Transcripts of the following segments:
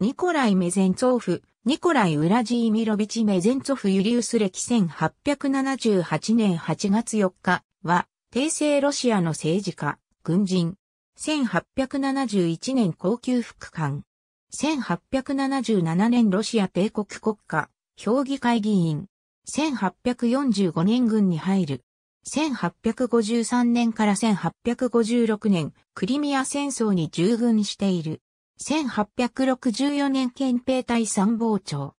ニコライ・メゼンツォーフ、ニコライ・ウラジーミロビチ・メゼンツォフ・ユリウス歴1878年8月4日は、帝政ロシアの政治家、軍人。1871年高級副官。1877年ロシア帝国国家、評議会議員。1845年軍に入る。1853年から1856年、クリミア戦争に従軍している。1864年憲兵隊参謀長。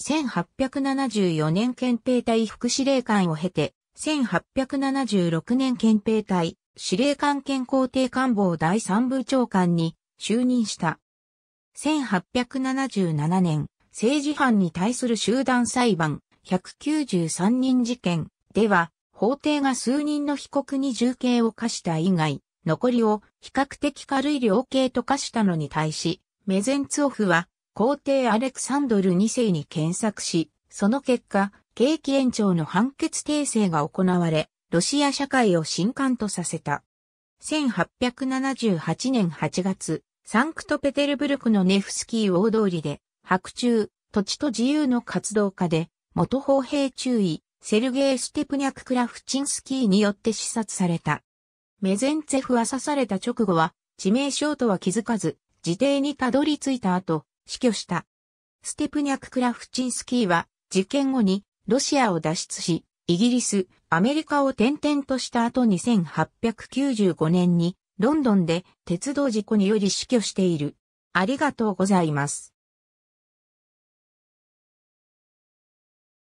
1874年憲兵隊副司令官を経て、1876年憲兵隊司令官兼皇帝官房第三部長官に就任した。1877年、政治犯に対する集団裁判193人事件では、法廷が数人の被告に重刑を課した以外、残りを比較的軽い量刑と化したのに対し、メゼンツオフは皇帝アレクサンドル2世に検索し、その結果、景気延長の判決訂正が行われ、ロシア社会を震撼とさせた。1878年8月、サンクトペテルブルクのネフスキー大通りで、白昼、土地と自由の活動家で、元砲兵注意、セルゲイ・ステプニャク・クラフチンスキーによって視察された。メゼンツェフは刺された直後は、致命傷とは気づかず、自邸にたどり着いた後、死去した。ステプニャク・クラフチンスキーは、事件後に、ロシアを脱出し、イギリス、アメリカを転々とした後2895年に、ロンドンで鉄道事故により死去している。ありがとうございます。